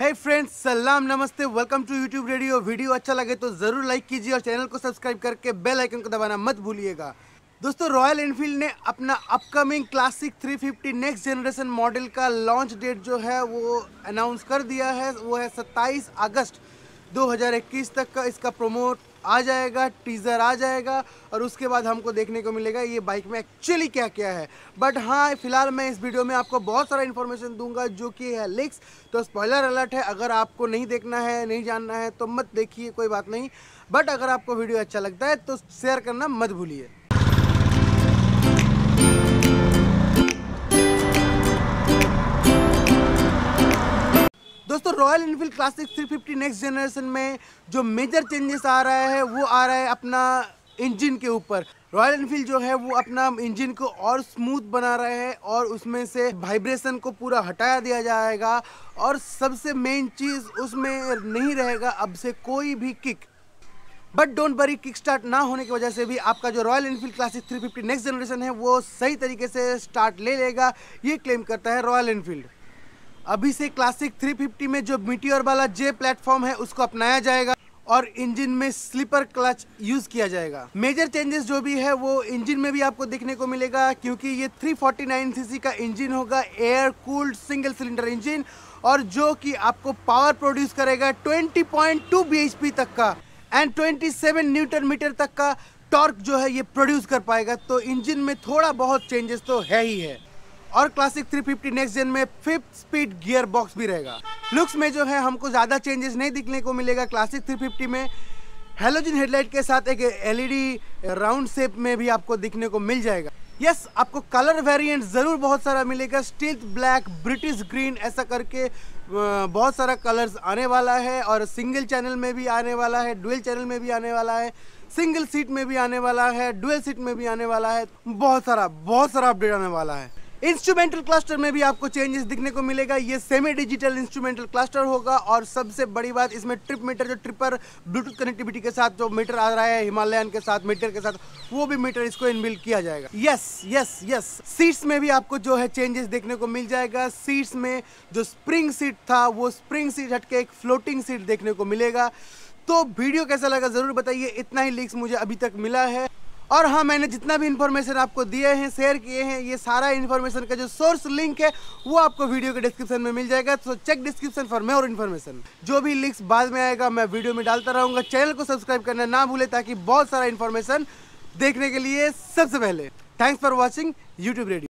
हे friends सलाम नमस्ते welcome to YouTube radio video अच्छा लगे तो ज़रूर लाइक कीजिए और चैनल को सब्सक्राइब करके बेल आइकन को दबाना मत भूलिएगा दोस्तों रॉयल एनफील्ड ने अपना upcoming classic 350 next generation model का लॉन्च डेट जो है वो अनाउंस कर दिया है वो है 27 अगस्त 2021 तक का इसका प्रोमोट आ जाएगा टीज़र आ जाएगा और उसके बाद हमको देखने को मिलेगा ये बाइक में एक्चुअली क्या क्या है बट हाँ फिलहाल मैं इस वीडियो में आपको बहुत सारा इन्फॉर्मेशन दूंगा जो कि है लिक्स तो स्पॉइलर अलर्ट है अगर आपको नहीं देखना है नहीं जानना है तो मत देखिए कोई बात नहीं बट अगर आपको वीडियो अच्छा लगता है तो शेयर करना मत भूलिए दोस्तों Royal Enfield classic 350 next generation में जो मेजर चेंजेस आ रहा है वो आ रहा है अपना इंजन के ऊपर रॉयल इनफील्ड जो है वो अपना इंजन को और स्मूथ बना रहे हैं और उसमें से वाइब्रेशन को पूरा हटाया दिया जाएगा और सबसे मेन चीज़ उसमें नहीं रहेगा अब से कोई भी kick but don't worry kick start ना होने की वजह से भी आपका जो Royal Enfield classic 350 next generation है वो सही तरीके से स्टार्ट ले लेगा ये क्लेम करता है रॉयल इनफील्ड अभी से क्लासिक 350 में जो मिटियोर वाला जे प्लेटफॉर्म है उसको अपनाया जाएगा और इंजन में स्लीपर क्लच यूज़ किया जाएगा मेजर चेंजेस जो भी है वो इंजन में भी आपको देखने को मिलेगा क्योंकि ये 349 सीसी का इंजन होगा air cooled single cylinder engine और जो कि आपको पावर प्रोड्यूस करेगा 20.2 पॉइंट तक का एंड 27 न्यूटन मीटर तक का टॉर्क जो है ये प्रोड्यूस कर पाएगा तो इंजन में थोड़ा बहुत चेंजेस तो है ही है और क्लासिक 350 नेक्स्ट जेन में फिफ्थ स्पीड गियर बॉक्स भी रहेगा लुक्स में जो है हमको ज़्यादा चेंजेस नहीं दिखने को मिलेगा क्लासिक 350 में हेलोजिन हेडलाइट के साथ एक एलईडी राउंड शेप में भी आपको दिखने को मिल जाएगा यस yes, आपको कलर वेरिएंट ज़रूर बहुत सारा मिलेगा स्टील ब्लैक ब्रिटिश ग्रीन ऐसा करके बहुत सारा कलर्स आने वाला है और सिंगल चैनल में भी आने वाला है डुअल चैनल में भी आने वाला है सिंगल सीट में भी आने वाला है डुअल सीट में भी आने वाला है बहुत सारा बहुत सारा अपडेट आने वाला है इंस्ट्रूमेंटल क्लस्टर में भी आपको चेंजेस दिखने को मिलेगा ये सेमी डिजिटल इंस्ट्रूमेंटल क्लस्टर होगा और सबसे बड़ी बात इसमें ट्रिप मीटर जो ट्रिपर ब्लूटूथ कनेक्टिविटी के साथ जो मीटर आ रहा है हिमालयन के साथ मीटर के साथ वो भी मीटर इसको इनबिल्ड किया जाएगा यस यस यस सीट्स में भी आपको जो है चेंजेस देखने को मिल जाएगा सीट्स में जो स्प्रिंग सीट था वो स्प्रिंग सीट हटके एक फ्लोटिंग सीट देखने को मिलेगा तो वीडियो कैसा लगा ज़रूर बताइए इतना ही लिंक्स मुझे अभी तक मिला है और हाँ मैंने जितना भी इन्फॉर्मेशन आपको दिए हैं शेयर किए हैं ये सारा इन्फॉर्मेशन का जो सोर्स लिंक है वो आपको वीडियो के डिस्क्रिप्शन में मिल जाएगा तो check description for more information जो भी लिंक्स बाद में आएगा मैं वीडियो में डालता रहूँगा चैनल को सब्सक्राइब करना ना भूले ताकि बहुत सारा इन्फॉर्मेशन देखने के लिए सबसे पहले thanks for watching YouTube radio